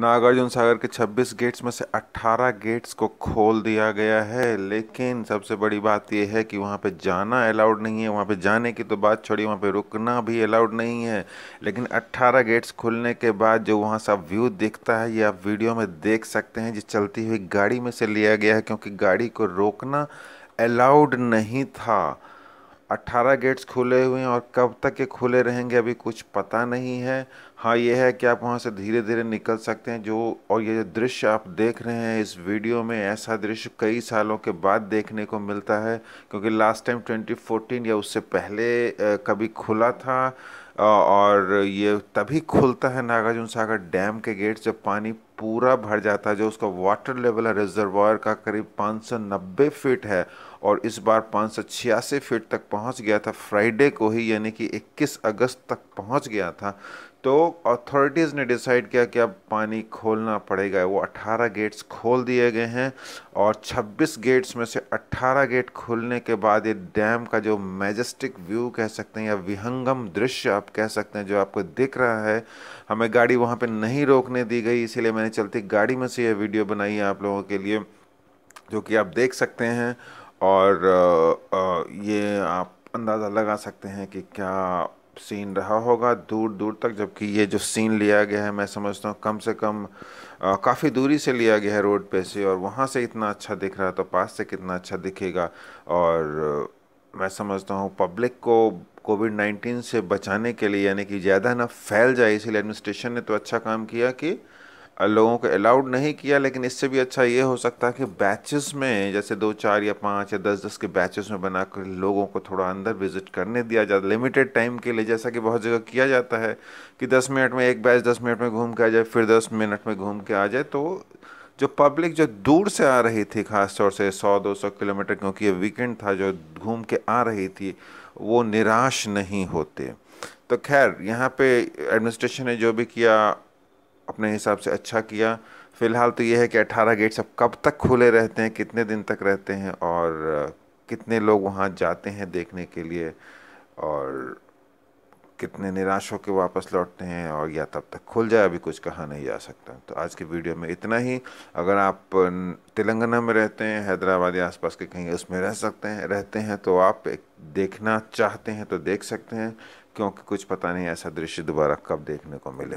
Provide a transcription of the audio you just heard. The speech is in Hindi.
नागार्जुन सागर के 26 गेट्स में से 18 गेट्स को खोल दिया गया है लेकिन सबसे बड़ी बात यह है कि वहाँ पे जाना अलाउड नहीं है वहाँ पे जाने की तो बात छोड़ी वहाँ पे रुकना भी अलाउड नहीं है लेकिन 18 गेट्स खुलने के बाद जो वहाँ सा व्यू दिखता है ये आप वीडियो में देख सकते हैं जो चलती हुई गाड़ी में से लिया गया है क्योंकि गाड़ी को रोकना अलाउड नहीं था 18 गेट्स खुले हुए हैं और कब तक ये खुले रहेंगे अभी कुछ पता नहीं है हाँ ये है कि आप वहाँ से धीरे धीरे निकल सकते हैं जो और ये जो दृश्य आप देख रहे हैं इस वीडियो में ऐसा दृश्य कई सालों के बाद देखने को मिलता है क्योंकि लास्ट टाइम 2014 या उससे पहले कभी खुला था और ये तभी खुलता है नागार्जुन सागर डैम के गेट जब पानी पूरा भर जाता है जो उसका वाटर लेवल है रिजर्वायर का करीब नब्बे फीट है और इस बार पाँच सौ छियासी फीट तक पहुंच गया था फ्राइडे को ही यानी कि 21 अगस्त तक पहुंच गया था तो अथॉरिटीज़ ने डिसाइड किया कि अब पानी खोलना पड़ेगा वो 18 गेट्स खोल दिए गए हैं और 26 गेट्स में से 18 गेट खोलने के बाद ये डैम का जो मैजेस्टिक व्यू कह सकते हैं या विहंगम दृश्य आप कह सकते हैं जो आपको दिख रहा है हमें गाड़ी वहाँ पे नहीं रोकने दी गई इसीलिए मैंने चलती गाड़ी में से यह वीडियो बनाई है आप लोगों के लिए जो कि आप देख सकते हैं और ये आप अंदाज़ा लगा सकते हैं कि क्या सीन रहा होगा दूर दूर तक जबकि ये जो सीन लिया गया है मैं समझता हूँ कम से कम काफ़ी दूरी से लिया गया है रोड पे से और वहाँ से इतना अच्छा दिख रहा है तो पास से कितना अच्छा दिखेगा और मैं समझता हूँ पब्लिक को कोविड नाइन्टीन से बचाने के लिए यानी कि ज़्यादा ना फैल जाए इसीलिए एडमिनिस्ट्रेशन ने तो अच्छा काम किया कि लोगों को अलाउड नहीं किया लेकिन इससे भी अच्छा ये हो सकता है कि बैचेस में जैसे दो चार या पाँच या दस दस के बैचेस में बनाकर लोगों को थोड़ा अंदर विजिट करने दिया जाए लिमिटेड टाइम के लिए जैसा कि बहुत जगह किया जाता है कि दस मिनट में एक बैच दस मिनट में घूम के आ जाए फिर दस मिनट में घूम के आ जाए तो जो पब्लिक जो दूर से आ रही थी ख़ास तौर से दो सौ किलोमीटर क्योंकि ये वीकेंड था जो घूम के आ रही थी वो निराश नहीं होते तो खैर यहाँ पे एडमिनिस्ट्रेशन ने जो भी किया अपने हिसाब से अच्छा किया फ़िलहाल तो ये है कि 18 गेट्स अब कब तक खुले रहते हैं कितने दिन तक रहते हैं और कितने लोग वहाँ जाते हैं देखने के लिए और कितने निराश होकर वापस लौटते हैं और या तब तक खुल जाए अभी कुछ कहा नहीं जा सकता तो आज के वीडियो में इतना ही अगर आप तेलंगाना में रहते हैं हैदराबाद या आसपास के कहीं उसमें रह सकते हैं रहते हैं तो आप देखना चाहते हैं तो देख सकते हैं क्योंकि कुछ पता नहीं ऐसा दृश्य दोबारा कब देखने को मिले